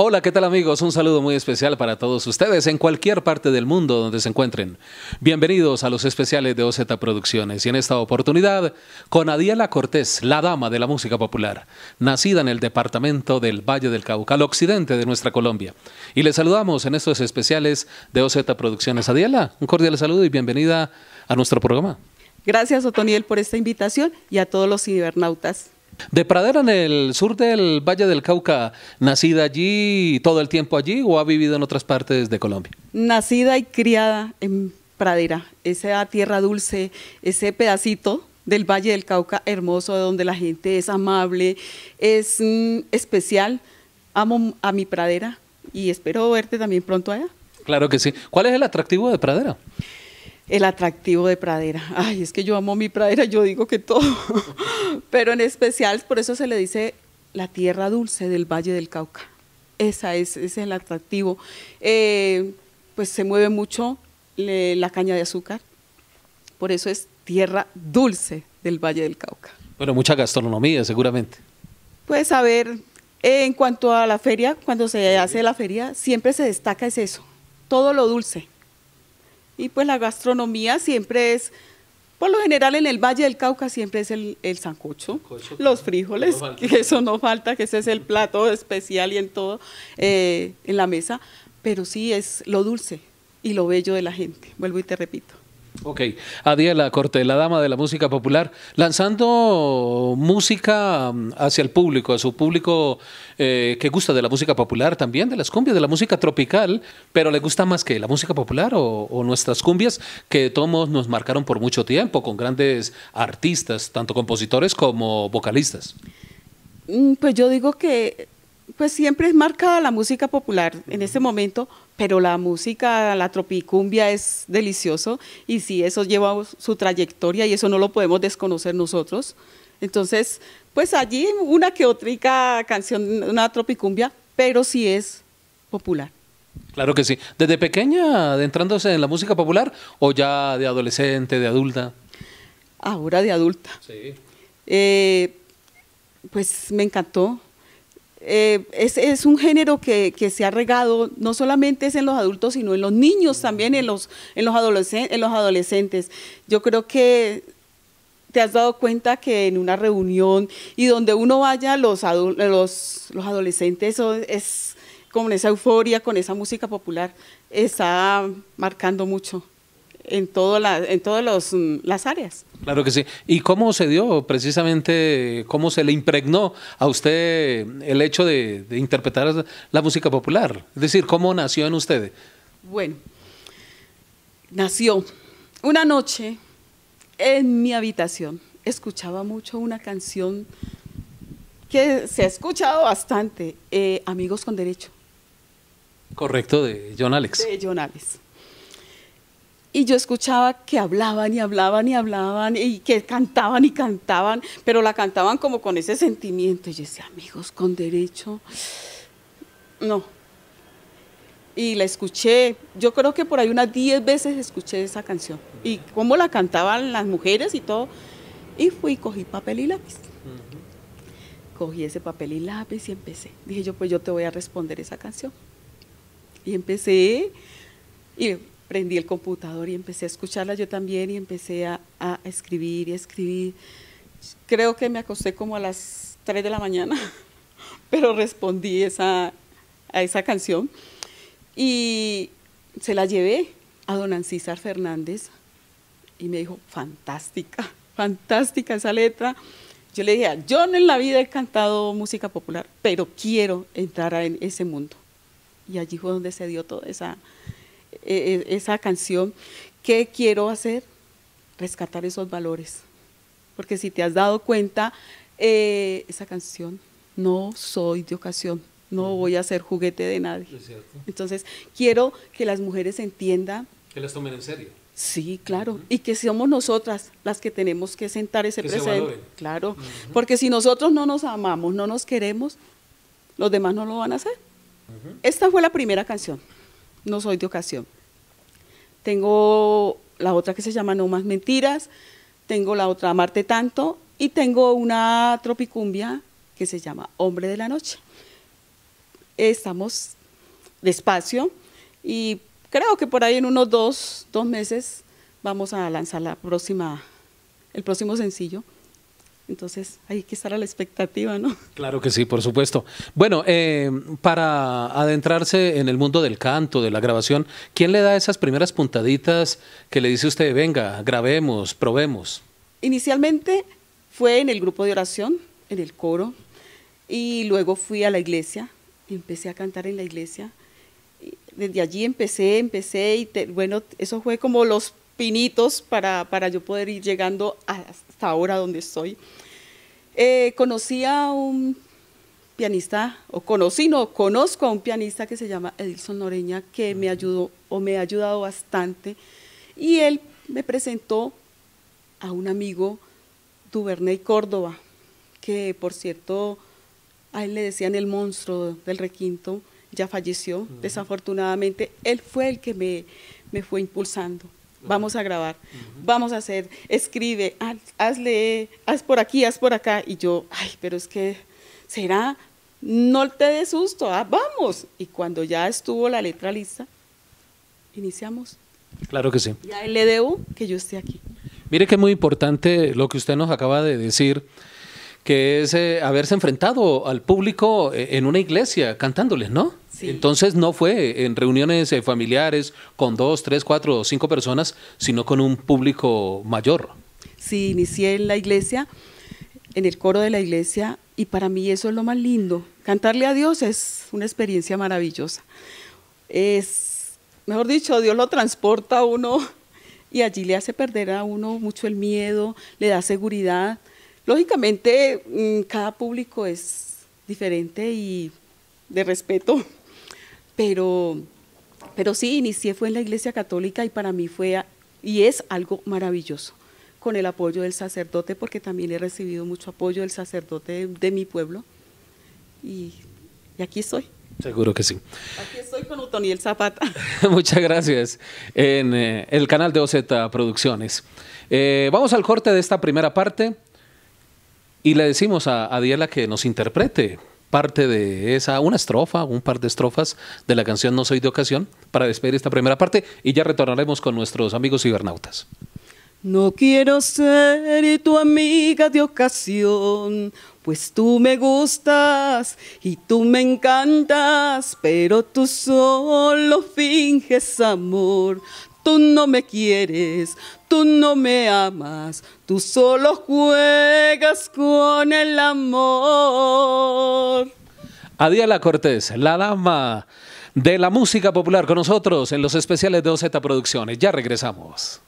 Hola, ¿qué tal amigos? Un saludo muy especial para todos ustedes en cualquier parte del mundo donde se encuentren. Bienvenidos a los especiales de OZ Producciones y en esta oportunidad con Adiela Cortés, la dama de la música popular, nacida en el departamento del Valle del Cauca, al occidente de nuestra Colombia. Y les saludamos en estos especiales de OZ Producciones. Adiela, un cordial saludo y bienvenida a nuestro programa. Gracias, Otoniel, por esta invitación y a todos los cibernautas. De Pradera, en el sur del Valle del Cauca, ¿nacida allí todo el tiempo allí o ha vivido en otras partes de Colombia? Nacida y criada en Pradera, esa tierra dulce, ese pedacito del Valle del Cauca hermoso, donde la gente es amable, es mm, especial. Amo a mi Pradera y espero verte también pronto allá. Claro que sí. ¿Cuál es el atractivo de Pradera? el atractivo de pradera. Ay, es que yo amo mi pradera, yo digo que todo, pero en especial por eso se le dice la tierra dulce del Valle del Cauca. Esa es, ese es el atractivo. Eh, pues se mueve mucho la caña de azúcar, por eso es tierra dulce del Valle del Cauca. Bueno, mucha gastronomía seguramente. Pues a ver, en cuanto a la feria, cuando se hace la feria, siempre se destaca es eso, todo lo dulce y pues la gastronomía siempre es, por lo general en el Valle del Cauca siempre es el, el sancocho, los frijoles, que eso no falta, que ese es el plato especial y en todo, eh, en la mesa, pero sí es lo dulce y lo bello de la gente, vuelvo y te repito. Ok, Adiela Corte, la dama de la música popular, lanzando música mm, hacia el público, a su público eh, que gusta de la música popular también, de las cumbias, de la música tropical, pero le gusta más que la música popular o, nuestras cumbias que todos nos marcaron por mucho tiempo con grandes artistas, tanto compositores como vocalistas. Mm, pues yo digo que pues siempre es marcada la música popular en este momento pero la música, la tropicumbia es delicioso y sí, eso lleva su trayectoria y eso no lo podemos desconocer nosotros. Entonces, pues allí una que otra canción, una tropicumbia, pero sí es popular. Claro que sí. ¿Desde pequeña adentrándose en la música popular o ya de adolescente, de adulta? Ahora de adulta. Sí. Eh, pues me encantó, eh, es, un género que, se ha regado, no solamente es en los adultos, sino en los niños también, en los, en los, en los adolescentes. Yo creo que te has dado cuenta que en una reunión y donde uno vaya, los, los, adolescentes es con esa euforia, con esa música popular, está marcando mucho en, todas mm, las áreas. Claro que sí. ¿Y cómo se dio precisamente, cómo se le impregnó a usted el hecho de, interpretar la música popular? Es decir, ¿cómo nació en usted? Bueno, nació una noche en mi habitación. Escuchaba mucho una canción que se ha escuchado bastante, eh, Amigos con Derecho. Correcto, de John Alex. De John Alex y yo escuchaba que hablaban y hablaban y hablaban y que cantaban y cantaban, pero la cantaban como con ese sentimiento. Y yo decía, amigos con derecho, no. Y la escuché, yo creo que por ahí unas 10 veces escuché esa canción y cómo la cantaban las mujeres y todo. Y fui, cogí papel y lápiz. Cogí ese papel y lápiz y empecé. Dije yo, pues yo te voy a responder esa canción. Y empecé y prendí el computador y empecé a escucharla yo también y empecé a, a escribir y a escribir. Creo que me acosté como a las 3 de la mañana, pero respondí esa, a esa canción y se la llevé a don Ancísar Fernández y me dijo, fantástica, fantástica esa letra. Yo le dije, ah, yo en la vida he cantado música popular, pero quiero entrar en ese mundo. Y allí fue donde se dio toda esa, e, e, esa canción, ¿qué quiero hacer? Rescatar esos valores. Porque si te has dado cuenta, eh, esa canción, no soy de ocasión, no voy a ser juguete de nadie. Entonces, quiero que las mujeres entiendan. Que las tomen en serio. Sí, claro. Y que somos nosotras las que tenemos que sentar ese presente. claro. Porque si nosotros no nos amamos, no nos queremos, los demás no lo van a hacer. Esta fue la primera canción no soy de ocasión. Tengo la otra que se llama No Más Mentiras, tengo la otra Amarte Tanto y tengo una tropicumbia que se llama Hombre de la Noche. Estamos despacio y creo que por ahí en unos dos, meses vamos a lanzar la próxima, el próximo sencillo. Entonces hay que estar a la expectativa, ¿no? Claro que sí, por supuesto. Bueno, eh, para adentrarse en el mundo del canto, de la grabación, ¿quién le da esas primeras puntaditas que le dice usted, venga, grabemos, probemos? Inicialmente fue en el grupo de oración, en el coro, y luego fui a la iglesia, empecé a cantar en la iglesia. Desde allí empecé, empecé, y bueno, eso fue como los pinitos para, para yo poder ir llegando a, ahora donde estoy. Eh, conocí a un pianista, o conocí, no, conozco a un pianista que se llama Edilson Noreña, que me ayudó o me ha ayudado bastante. Y él me presentó a un amigo, Duvernay Córdoba, que por cierto, a él le decían el monstruo del requinto, ya falleció, desafortunadamente. Él fue el que me, me fue impulsando vamos a grabar, vamos a hacer, escribe, ah, hazle, haz por aquí, haz por acá. Y yo, ay, pero es que, ¿será? No te dé susto, ah, vamos. Y cuando ya estuvo la letra lista, iniciamos. Claro que sí. Ya le debo que yo esté aquí. Mire que muy importante lo que usted nos acaba de decir, que es eh, haberse enfrentado al público eh, en una iglesia cantándoles, ¿no? Entonces no fue en reuniones eh, familiares con dos, tres, cuatro o cinco personas, sino con un público mayor. Sí, inicié en la iglesia, en el coro de la iglesia, y para mí eso es lo más lindo. Cantarle a Dios es una experiencia maravillosa. Es, mejor dicho, Dios lo transporta a uno y allí le hace perder a uno mucho el miedo, le da seguridad. Lógicamente, mm, cada público es diferente y de respeto pero, pero sí, inicié fue en la Iglesia Católica y para mí fue y es algo maravilloso con el apoyo del sacerdote, porque también he recibido mucho apoyo del sacerdote de, mi pueblo. Y, aquí estoy. Seguro que sí. Aquí estoy con Utoniel Zapata. Muchas gracias. En eh, el canal de OZ Producciones. Eh, vamos al corte de esta primera parte y le decimos a, a Diela que nos interprete parte de esa, una estrofa, un par de estrofas de la canción No Soy de Ocasión para despedir esta primera parte y ya retornaremos con nuestros amigos cibernautas. No quiero ser tu amiga de ocasión, pues tú me gustas y tú me encantas, pero tú solo finges amor tú no me quieres, tú no me amas, tú solo juegas con el amor. Adiela Cortés, la dama de la música popular con nosotros en los especiales de OZ Producciones. Ya regresamos.